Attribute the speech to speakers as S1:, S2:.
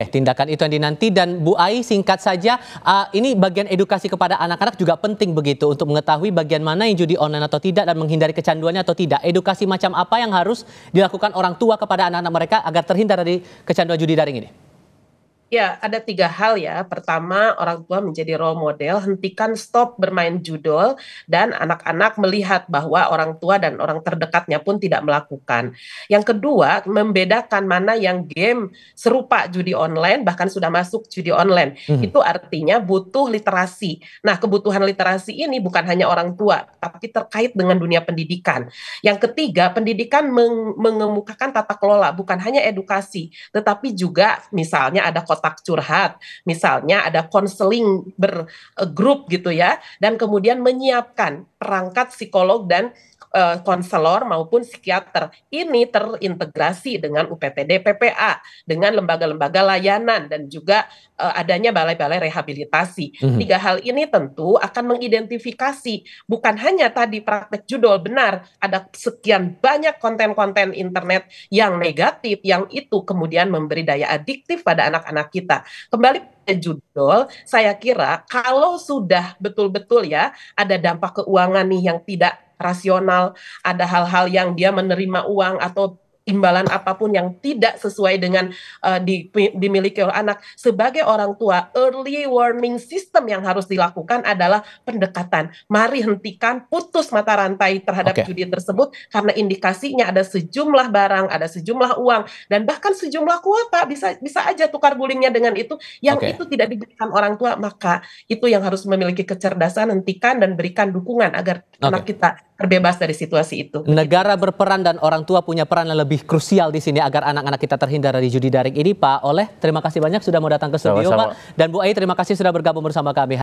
S1: Eh, tindakan itu yang dinanti dan Bu Ai singkat saja uh, ini bagian edukasi kepada anak-anak juga penting begitu untuk mengetahui bagian mana yang judi online atau tidak dan menghindari kecanduannya atau tidak. Edukasi macam apa yang harus dilakukan orang tua kepada anak-anak mereka agar terhindar dari kecanduan judi daring ini?
S2: Ya, ada tiga hal ya. Pertama, orang tua menjadi role model, hentikan stop bermain judol, dan anak-anak melihat bahwa orang tua dan orang terdekatnya pun tidak melakukan. Yang kedua, membedakan mana yang game serupa judi online, bahkan sudah masuk judi online. Hmm. Itu artinya butuh literasi. Nah, kebutuhan literasi ini bukan hanya orang tua, tapi terkait dengan dunia pendidikan. Yang ketiga, pendidikan meng mengemukakan tata kelola, bukan hanya edukasi, tetapi juga misalnya ada kotak curhat. Misalnya ada konseling bergrup eh, gitu ya dan kemudian menyiapkan perangkat psikolog dan eh, konselor maupun psikiater ini terintegrasi dengan UPTD PPA dengan lembaga-lembaga layanan dan juga eh, adanya balai-balai rehabilitasi. Mm-hmm. Tiga hal ini tentu akan mengidentifikasi bukan hanya tadi praktek judul benar ada sekian banyak konten-konten internet yang negatif yang itu kemudian memberi daya adiktif pada anak-anak kita. Kembali ke judul, saya kira kalau sudah betul-betul ya ada dampak keuangan nih yang tidak rasional, ada hal-hal yang dia menerima uang atau imbalan apapun yang tidak sesuai dengan uh, di, dimiliki oleh anak sebagai orang tua early warning system yang harus dilakukan adalah pendekatan mari hentikan putus mata rantai terhadap okay. judi tersebut karena indikasinya ada sejumlah barang ada sejumlah uang dan bahkan sejumlah kuota bisa bisa aja tukar gulingnya dengan itu yang okay. itu tidak diberikan orang tua maka itu yang harus memiliki kecerdasan hentikan dan berikan dukungan agar okay. anak kita terbebas dari situasi itu. Negara berperan
S1: dan orang tua punya peran yang lebih krusial di sini agar anak-anak kita terhindar dari judi daring ini Pak. Oleh terima kasih banyak sudah mau datang ke studio Sama -sama. Pak dan Bu Ayi terima kasih sudah bergabung bersama kami.